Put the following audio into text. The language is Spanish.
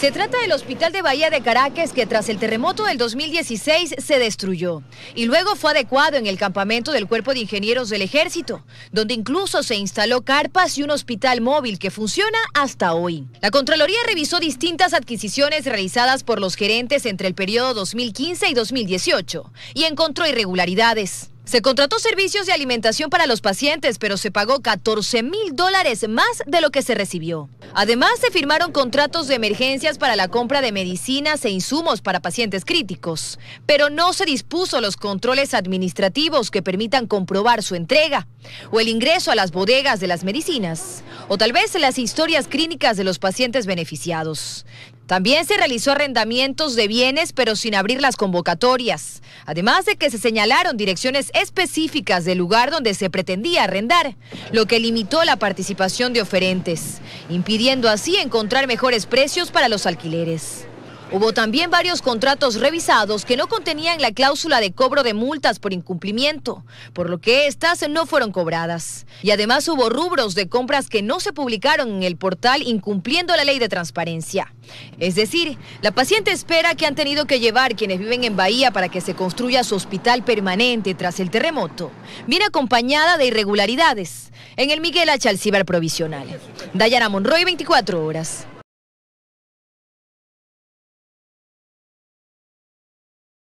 Se trata del Hospital de Bahía de Caracas que tras el terremoto del 2016 se destruyó y luego fue adecuado en el campamento del Cuerpo de Ingenieros del Ejército, donde incluso se instaló carpas y un hospital móvil que funciona hasta hoy. La Contraloría revisó distintas adquisiciones realizadas por los gerentes entre el periodo 2015 y 2018 y encontró irregularidades. Se contrató servicios de alimentación para los pacientes, pero se pagó 14 mil dólares más de lo que se recibió. Además, se firmaron contratos de emergencias para la compra de medicinas e insumos para pacientes críticos, pero no se dispuso los controles administrativos que permitan comprobar su entrega o el ingreso a las bodegas de las medicinas, o tal vez las historias clínicas de los pacientes beneficiados. También se realizó arrendamientos de bienes, pero sin abrir las convocatorias. Además de que se señalaron direcciones específicas del lugar donde se pretendía arrendar, lo que limitó la participación de oferentes, impidiendo así encontrar mejores precios para los alquileres. Hubo también varios contratos revisados que no contenían la cláusula de cobro de multas por incumplimiento, por lo que estas no fueron cobradas. Y además hubo rubros de compras que no se publicaron en el portal incumpliendo la ley de transparencia. Es decir, la paciente espera que han tenido que llevar quienes viven en Bahía para que se construya su hospital permanente tras el terremoto. Viene acompañada de irregularidades en el Miguel H. Alcibar Provisional. Dayana Monroy, 24 horas.